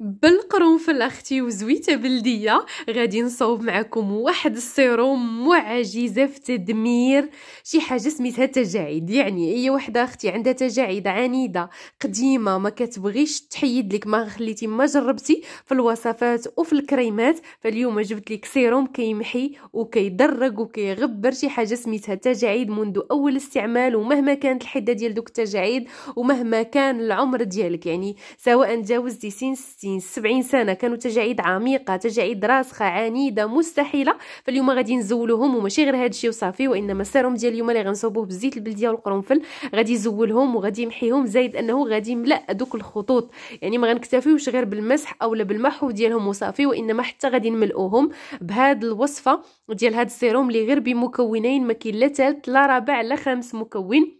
بالقرنفل اختي وزويته بلديه غادي نصاوب معكم واحد السيروم معجزه في تدمير شي حاجه سميتها تجاعيد يعني اي وحده اختي عندها تجاعيد عنيده قديمه ما كتبغيش تحيد لك ما خليتي ما جربتي في الوصفات وفي الكريمات فاليوم جبت لك سيروم كيمحي وكيدرق وكيغبر شي حاجه سميتها تجاعيد منذ اول استعمال ومهما كانت الحده ديال دوك التجاعيد ومهما كان العمر ديالك يعني سواء تجاوزتي سن 60 60 70 سنه كانوا تجاعيد عميقه تجاعيد راسخه عنيده مستحيله فاليوم غادي نزولوهم وماشي غير هذا الشيء وصافي وانما السيروم ديال اليوم اللي غنصوبوه بالزيت البلديه والقرنفل غادي يزولهم وغادي يمحيهم زائد انه غادي يملا دوك الخطوط يعني ما غنكتفيوش غير بالمسح اولا بالمحو ديالهم وصافي وانما حتى غادي نملؤوهم بهاد الوصفه ديال هاد السيروم اللي غير بمكونين ما كاين لا ثالث لا رابع لا خامس مكون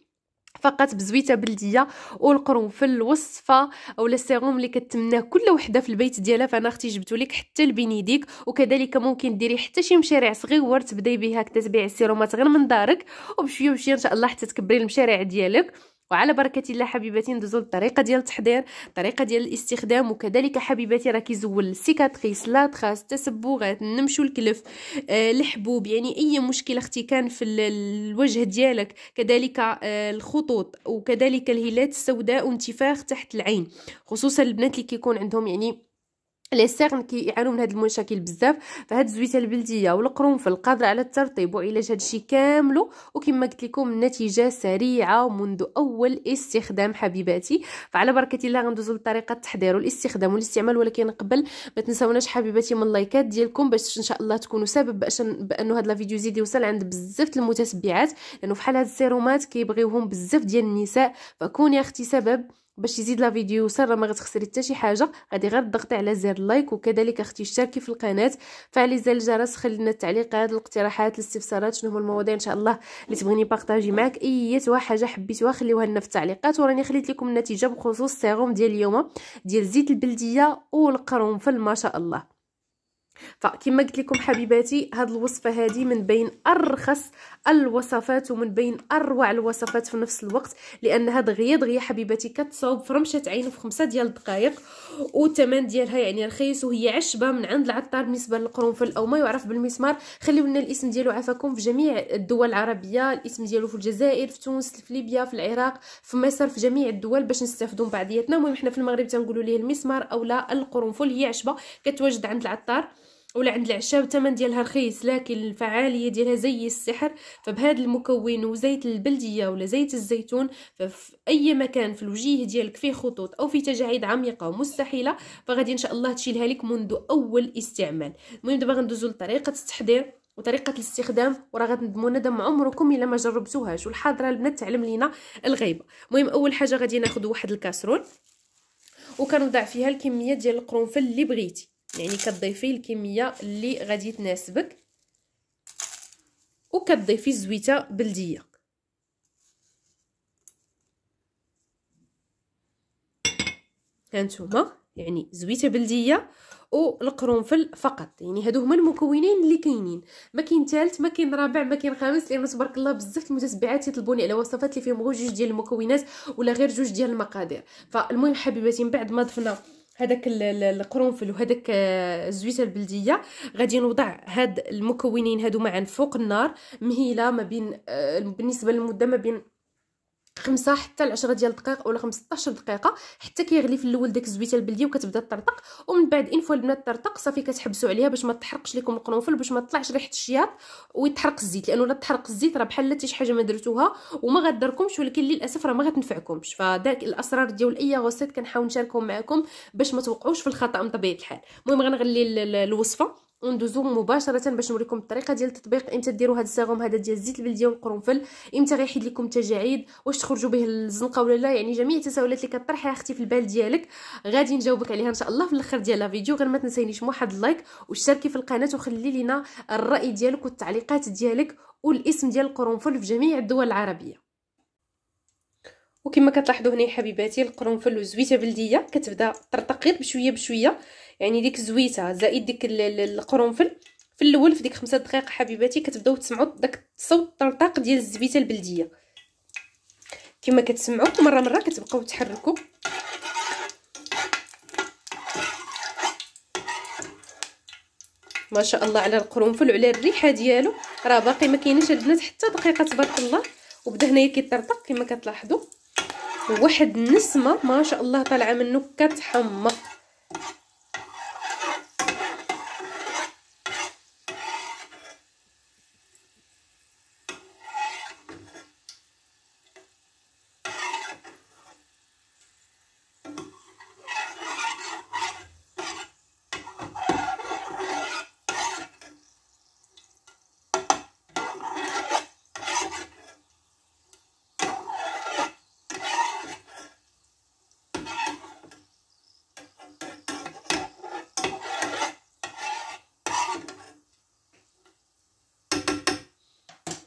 فقط بزويته بلديه والقرنفل الوصفه ولا السيروم اللي كتمناه كل وحده في البيت ديالها فانا اختي جبتو لك حتى البينيديك وكذلك ممكن ديري حتى شي مشاريع صغيور تبداي بها كتبيعي السيرومات غير من دارك وبشويه بشويه ان شاء الله حتى تكبري المشاريع ديالك وعلى بركه الله حبيباتي ندوزو للطريقه ديال التحضير الطريقه ديال الاستخدام وكذلك حبيباتي راه كيزول سيكاتريس لاطراس تسبغات نمشو الكلف آه الحبوب يعني اي مشكله اختي كان في الوجه ديالك كذلك آه الخطوط وكذلك الهيلات السوداء وانتفاخ تحت العين خصوصا البنات اللي كيكون عندهم يعني سيرن كيعانوا من هاد المشاكل بزاف فهاد الزويته البلديه والقرنفل قادره على الترطيب وعلاج هادشي كاملو وكما قلت لكم النتيجه سريعه منذ اول استخدام حبيباتي فعلى بركه الله غندوزو لطريقه التحضير والاستخدام والاستعمال ولكن قبل ما تنساوناش حبيباتي من اللايكات ديالكم باش ان شاء الله تكونوا سبب باش بانه هاد لا فيديو يزيد يوصل عند بزاف المتتبعات لانه فحال هاد السيرومات كيبغيوهم بزاف ديال النساء فكون يا اختي سبب باش يزيد لا فيديو ساره ما غتخسري حتى شي حاجه غادي غير تضغطي على زر لايك وكذلك اختي اشتركي في القناه فعلي زر الجرس خلي لنا التعليقات الاقتراحات الاستفسارات شنو هما المواضيع ان شاء الله اللي تبغيني بارطاجي معك اي حاجه حبيتوها خليوها لنا في التعليقات وراني خليت لكم النتيجه بخصوص السيروم ديال اليوم ديال زيت البلديه والقرنفل ما شاء الله فكما قلت لكم حبيباتي هاد الوصفه هادي من بين ارخص الوصفات ومن بين اروع الوصفات في نفس الوقت لانها دغيا دغيا حبيباتي كتصاوب في رمشه عين في خمسة ديال الدقائق والثمن ديالها يعني رخيص وهي عشبه من عند العطار بالنسبه للقرنفل او ما يعرف بالمسمار خليو لنا الاسم ديالو عافاكم في جميع الدول العربيه الاسم ديالو في الجزائر في تونس في ليبيا في العراق في مصر في جميع الدول باش نستافدوا بعضياتنا المهم حنا في المغرب تنقولوا ليه المسمار او لا القرنفل هي عشبه كتواجد عند العطار ولا عند العشاء الثمن ديالها رخيص لكن الفعاليه ديالها زي السحر فبهذا المكون وزيت البلديه ولا زيت الزيتون ففي اي مكان في الوجيه ديالك فيه خطوط او فيه تجاعيد عميقه ومستحيله فغادي ان شاء الله تشيلها لك منذ اول استعمال المهم دابا غندوزو لطريقه التحضير وطريقه الاستخدام وراه غتندموا ندم عمركم الا ما جربتوهاش والحاضره البنات تعلم لينا الغيبه المهم اول حاجه غادي ناخذ واحد الكاسرول وكنوضع فيها الكميه ديال القرنفل اللي بغيتي يعني كتضيفي الكميه اللي غادي تناسبك وكتضيفي زويته بلديه هانتوما يعني زويته بلديه والقرنفل فقط يعني هادو هما المكونين اللي كاينين ما كاين ثالث ما كاين رابع ما كاين خامس لان تبارك الله بزاف المتتبعات تيطلبوني على وصفات اللي فيهم غير جوج ديال المكونات ولا غير جوج ديال المقادير فالمهم حبيباتي من بعد ما ضفنا هذاك القرنفل وهذاك آه، الزويته البلديه غادي نوضع هاد المكونين هادو معا فوق النار مهيله ما بين آه، بالنسبه للمده ما بين خمسة حتى العشرة ديال الدقيق ولا 15 دقيقه حتى كيغلي في الاول داك الزويته البلديه وكتبدا تطرطق ومن بعد ان فوا البنات طرطق صافي كتحبسوا عليها باش ما تحرقش لكم القرنفل باش ما طلعش ريحه الشياط ويتحرق الزيت لانه الا تحرق الزيت راه بحال لا شي حاجه ما درتوها وما غدركمش ولكن للاسف راه ما غتنفعكمش فداك الاسرار ديال اي غوسيت كنحاول نشاركهم معكم باش ما توقعوش في الخطا من طبيعه الحال المهم غنغلي الوصفه وندوزو مباشره باش نوريكم الطريقه ديال التطبيق امتى ديروا هذا الساغوم هذا ديال الزيت البلدي والقرنفل امتى غيحيد لكم التجاعيد واش تخرجوا به الزنقه ولا لا يعني جميع التساؤلات اللي كطرحها اختي في البال ديالك غادي نجاوبك عليها ان شاء الله في الاخر ديال الفيديو غير ما تنسينيش واحد اللايك واشتركي في القناه وخلي لينا الراي ديالك والتعليقات ديالك والاسم ديال القرنفل في جميع الدول العربيه وكما كتلاحظوا هنا حبيباتي القرنفل وزويته بلديه كتبدا ترتقط بشويه بشويه يعني ديك زويته زائد ديك القرنفل في الاول في ديك خمسة دقائق حبيباتي كتبداو تسمعوا داك الصوت الطرطاق ديال الزبيته البلديه كما كتسمعوا مره مره كتبقاو تحركوا ما شاء الله على القرنفل وعلى الريحه ديالو راه باقي ما كاينش البنات حتى دقيقه تبارك الله وبدا هنايا كيطرطق كما كتلاحظوا واحد النسمه ما شاء الله طالعه منه كتحمق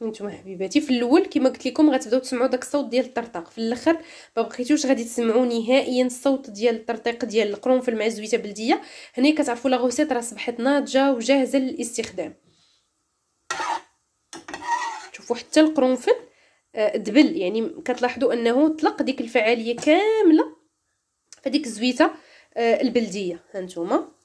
نتوما حبيباتي في الاول كما قلت لكم غتبداو تسمعوا داك الصوت ديال الطرطق في الاخر ما بقيتوش غادي تسمعوا نهائيا الصوت ديال الطرطيق ديال القرنفل مع الزويته بلديه هنا كتعرفوا لا غوسيت راه صبحت ناضجه وجاهزه للاستخدام شوفوا حتى القرنفل آه، دبل يعني كتلاحظوا انه طلق ديك الفعاليه كامله فديك الزويته آه، البلديه هانتوما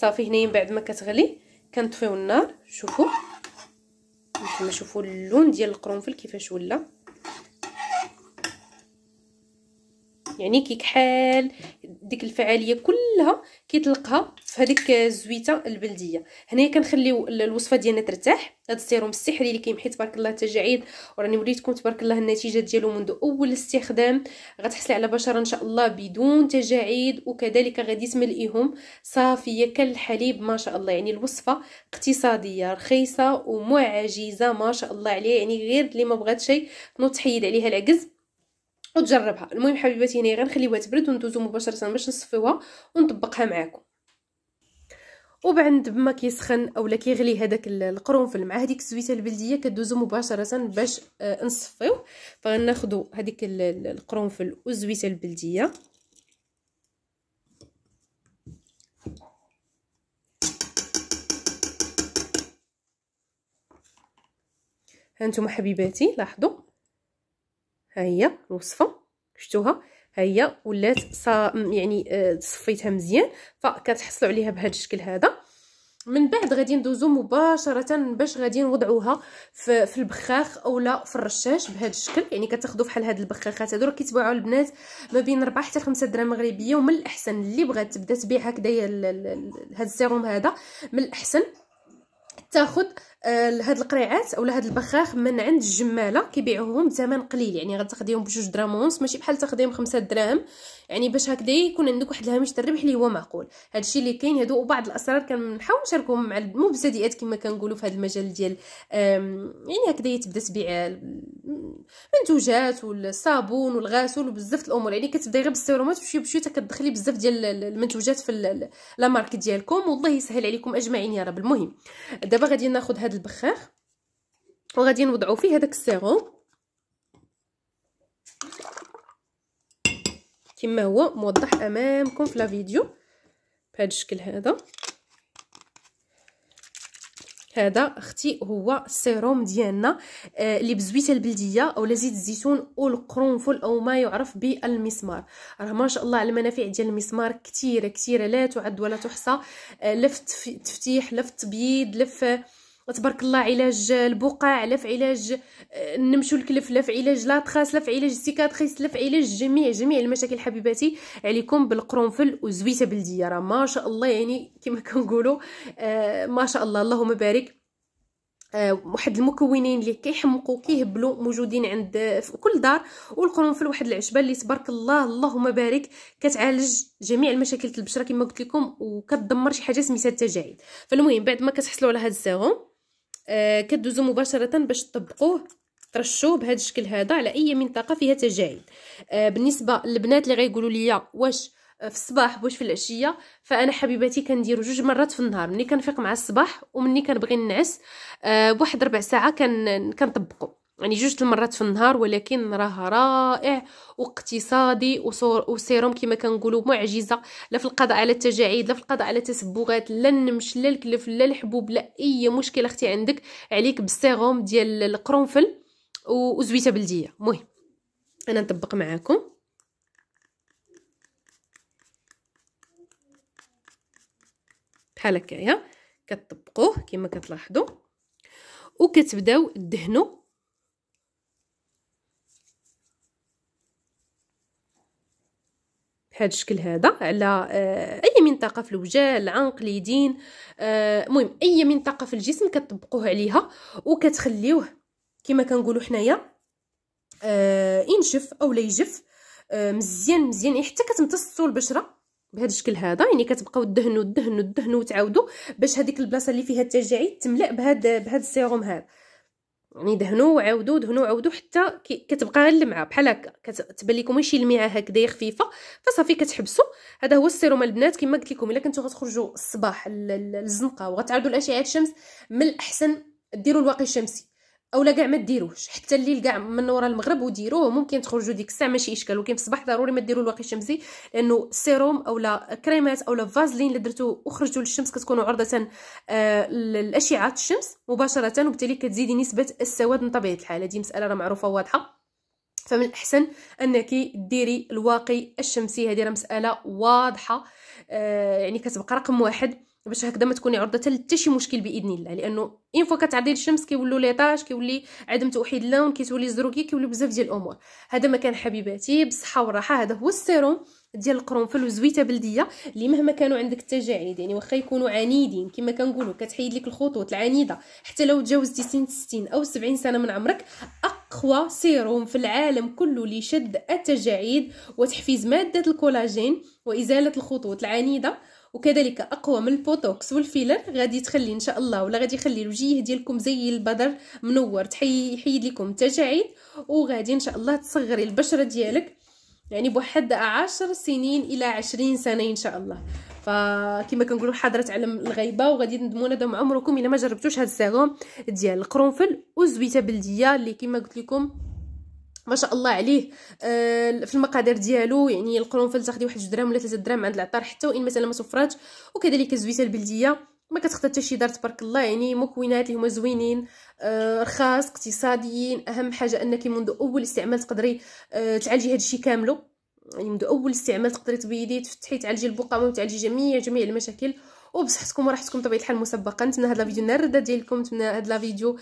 صافي هنايا من بعد ما كتغلي كنطفيو النار شوفوا كما شوفوا اللون ديال القرنفل كيفاش ولا يعني كي كحال ديك الفعاليه كلها كيطلقها في هذيك الزويته البلديه هنايا كنخليو الوصفه ديالنا ترتاح هذا السيروم السحري اللي كيمحي تبارك الله التجاعيد وراني وليتكم تبارك الله النتيجه ديالو منذ اول استخدام غتحصلي على بشره ان شاء الله بدون تجاعيد وكذلك غادي تملئيهم صافيه كالحليب ما شاء الله يعني الوصفه اقتصاديه رخيصه ومعجزه ما شاء الله عليها يعني غير اللي ما بغات شيء تنوض تحيد عليها العجز وتجربها المهم حبيباتي غير غنخليوها تبرد وندوزو مباشره باش نصفيوها ونطبقها معاكم وبعد ما كيسخن اولا كيغلي هذاك القرنفل مع هذيك الزويته البلديه كدوزو مباشره باش آه، نصفيو فغناخدو هذيك القرنفل والزويته البلديه هانتوما حبيباتي لاحظوا ها هي الوصفه شفتوها ها هي ولات يعني آه، صفيتها مزيان فكتحصلوا عليها بهذا الشكل هذا من بعد غادي ندوزو مباشره باش غادي نوضعوها في, في البخاخ اولا في الرشاش بهذا الشكل يعني كتاخذوا بحال هاد البخاخات هادو راه كيتباعوا البنات ما بين 4 حتى 5 دراهم مغربيه ومن الاحسن اللي بغات تبدا تبيع هكذايا هاد السيروم هذا من الاحسن تاخذ آه، هاد القريعات اولا هاد البخاخ من عند الجماله كيبيعوهم بثمن قليل يعني غتاخديهم بجوج دراهم ونص ماشي بحال تاخديهم خمسة دراهم يعني باش هكذا يكون عندك واحد الهامش الربح اللي هو معقول هادشي اللي كاين هادو وبعض الاسرار كنحاول نشاركهم مع المبتدئات كما كنقولوا في هذا المجال ديال يعني هكذا تبدا تبيع المنتوجات والصابون والغسول وبزاف الامور يعني كتبداي غير بالسيرومات بشويه بشويه كتدخلي بزاف ديال المنتوجات في لا مارك ديالكم والله يسهل عليكم اجمعين يا رب المهم دابا غادي ناخذ هذا البخاخ وغادي نوضعو فيه هذاك السيروم كما هو موضح امامكم في لا فيديو بهذا الشكل هذا هذا اختي هو السيروم ديالنا آه، اللي آه بزويته البلديه او زيت الزيتون او القرنفل او ما يعرف بالمسمار راه ما شاء الله على المنافع ديال المسمار كثيره كثيره لا تعد ولا تحصى آه تفتيح في التفتيح لا في وتبارك الله علاج البقع لا في علاج النمش آه، والكلف لا في علاج لاطخاس لا في علاج السيكاتريس لا في علاج جميع جميع المشاكل حبيباتي عليكم بالقرنفل وزويته بلديه راه ما شاء الله يعني كما كنقولوا آه، ما شاء الله اللهم بارك آه، واحد المكونين اللي كيحمقوا كيهبلوا موجودين عند في كل دار والقرنفل واحد العشبه اللي تبارك الله اللهم بارك كتعالج جميع المشاكل البشره كما قلت لكم وكتدمر شي حاجه سميتها التجاعيد فالمهم بعد ما كتحصلوا على هذا السيروم آه كدوزو مباشره باش تطبقوه ترشوه بهذا الشكل هذا على اي منطقه فيها تجاعيد آه بالنسبه للبنات اللي غيقولوا لي واش في الصباح واش في العشيه فانا حبيباتي كنديرو جوج مرات في النهار مني كنفيق مع الصباح ومني كنبغي نعس آه بواحد ربع ساعه كن كنطبقو يعني جوج المرات في النهار ولكن راه رائع واقتصادي وسيروم كما كنقولوا معجزه لا في القضاء على التجاعيد لا في القضاء على التسبغات لا النمش لا الكلف لا الحبوب لا اي مشكله اختي عندك عليك بالسيروم ديال القرنفل وزويته بلديه مهم انا نطبق معاكم بحال هكايا كتطبقوه كما كتلاحظوا وكتبداو دهنو بهذا الشكل هذا على آه، اي منطقه في الوجه العنق اليدين آه، المهم اي منطقه في الجسم كتطبقوه عليها وكتخليوه كما كنقولوا حنايا آه، ينشف اولا يجف مزيان مزيان يعني حتى كتمتصوا البشره بهذا الشكل هذا يعني كتبقاو دهنوا دهنوا دهنوا وتعاودوا باش هذيك البلاصه اللي فيها التجاعيد تملا بهذا بهذا السيروم هذا يعني دهنوا وعاودوا دهنوا وعاودوا حتى كتبقى غير اللمعه بحال هكا كتبان لكم شي لمعه هكذا خفيفه فصافي كتحبسوا هذا هو السيروم البنات كما قلت لكم الا كنتو غتخرجوا الصباح للزنقه وغتعرضوا لاشعه الشمس من الاحسن ديروا الواقي الشمسي اولا كاع ما ديروش حتى الليل كاع من ورا المغرب وديروه ممكن تخرجوا ديك الساعه ماشي اشكال ولكن في الصباح ضروري ما ديروا الواقي الشمسي لانه سيروم اولا كريمات اولا فازلين اللي درتو وخرجتو للشمس كتكونوا عرضه آه لاشعه الشمس مباشره وبالتالي كتزيدي نسبه السواد من طبيعه الحال هذه مساله راه معروفه واضحه فمن الاحسن انك ديري الواقي الشمسي هذه راه مساله واضحه آه يعني كتبقى رقم واحد باش هكذا ما تكوني عرضه حتى شي مشكل باذن الله لانه اين فوا كتعدي الشمس كيولوا ليطاج كيولي عدم توحيد اللون كيتولي الزروكي كيولي بزاف ديال الامور هذا مكان حبيباتي بالصحه والراحه هذا هو السيروم ديال القرنفل وزويته بلديه اللي مهما كانوا عندك التجاعيد يعني واخا يكونوا عنيدين كما كنقولوا كتحيد لك الخطوط العنيده حتى لو تجاوزتي سن 60 او 70 سنه من عمرك اقوى سيروم في العالم كله لشد التجاعيد وتحفيز ماده الكولاجين وازاله الخطوط العنيده وكذلك اقوى من البوتوكس والفيلر غادي تخلي ان شاء الله ولا غادي يخلي الوجه ديالكم زي البدر منور تحيد لكم التجاعيد وغادي ان شاء الله تصغري البشره ديالك يعني بواحد عشر سنين الى عشرين سنه ان شاء الله فكما كنقولوا حضره علم الغيبه وغادي ندموا ندم عمركم الا ما جربتوش هذا الساغوم ديال القرنفل وزويته بلديه اللي كما قلت لكم ما شاء الله عليه آه في المقادير ديالو يعني القرنفل تاخدي واحد جوج دراهم ولا 3 دراهم عند العطار حتى وان مثلا ما توفراتش وكذلك الزويته البلديه ما كتخطى حتى شي دار تبارك الله يعني مكونات اللي هما زوينين آه رخاص اقتصاديين اهم حاجه انك منذ اول استعمال تقدري آه تعالجي هذا الشيء كامله يعني منذ اول استعمال تقدري تبيدي تفتحي تعالجي البقامه وتعالجي جميع جميع المشاكل وبصحتكم وراحتكم بطبيعه الحال مسبقا نتمنى هاد الفيديو نال الرده ديالكم نتمنى هاد الفيديو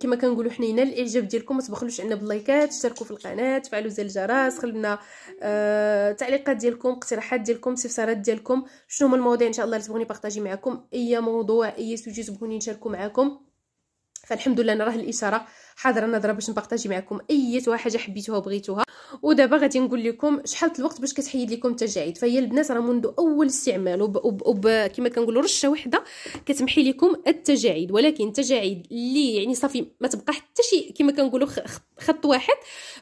كما كنقولوا حنينا الاعجاب ديالكم ما تبخلوش عندنا باللايكات اشتركوا في القناه تفعلوا زر الجرس خلونا أه تعليقات ديالكم اقتراحات ديالكم استفسارات ديالكم شنو هما المواضيع ان شاء الله اللي تبغوني بارطاجي معكم اي موضوع اي سوجي تبغوني نشاركو معكم فالحمد لله انا راه الاشاره حاضره نظره باش نبارطاجي معكم اي حاجه حبيتوها وبغيتوها ودابا غادي نقول لكم شحال الوقت باش كتحيد لكم التجاعيد فهي البنات راه منذ اول استعمال وكما كنقولوا رشه وحده كتمحي لكم التجاعيد ولكن التجاعيد اللي يعني صافي ما تبقى حتى شي كما كنقولوا خط واحد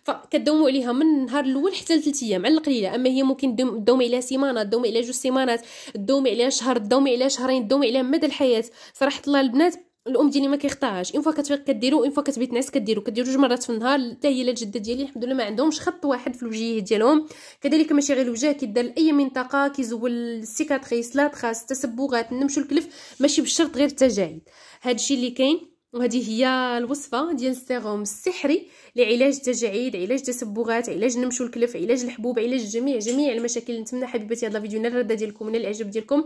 فكداوموا عليها من النهار الاول حتى لثلاث ايام على القليله اما هي ممكن تداومي عليها سيمانه تداومي عليها جوج سيمانات تداومي عليها شهر تداومي عليها شهرين تداومي عليها مدى الحياه صراحه الله البنات الام ديالي ما كيخطاهاش اون فوا كتفيق كديرو اون فوا كتبيت تنعس كديرو كديرو جوج مرات في النهار حتى هي الجده ديالي الحمد لله ما عندهمش خط واحد في الوجيه ديالهم كذلك ماشي غير الوجه كيدار لاي منطقه كيزول السيكاتريس لا تراس التسبغات النمش الكلف ماشي بالشرط غير التجاعيد هادشي اللي كاين وهذه هي الوصفه ديال السيروم السحري لعلاج التجاعيد علاج التسبغات علاج النمش والكلف علاج الحبوب علاج جميع جميع المشاكل نتمنى حبيباتي هذا الفيديو نال الرده ديالكم نال الاعجاب ديالكم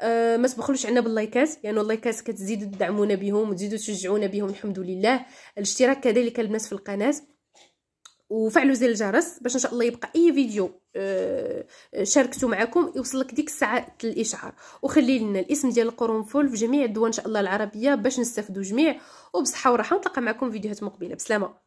أه ما تبخلوش عنا باللايكات لانه يعني اللايكات كتزيدوا تدعمونا بهم وتزيدوا تشجعونا بهم الحمد لله الاشتراك كذلك البنات في القناه وفعلوا زر الجرس باش ان شاء الله يبقى اي فيديو آه، آه، شاركته معكم يوصلك ديك الساعه الاشعار وخلي لنا الاسم ديال القرنفل في جميع الدول ان شاء الله العربيه باش نستافدوا جميع وبصحه وراحه نتلاقى معكم فيديوهات مقبله بسلامه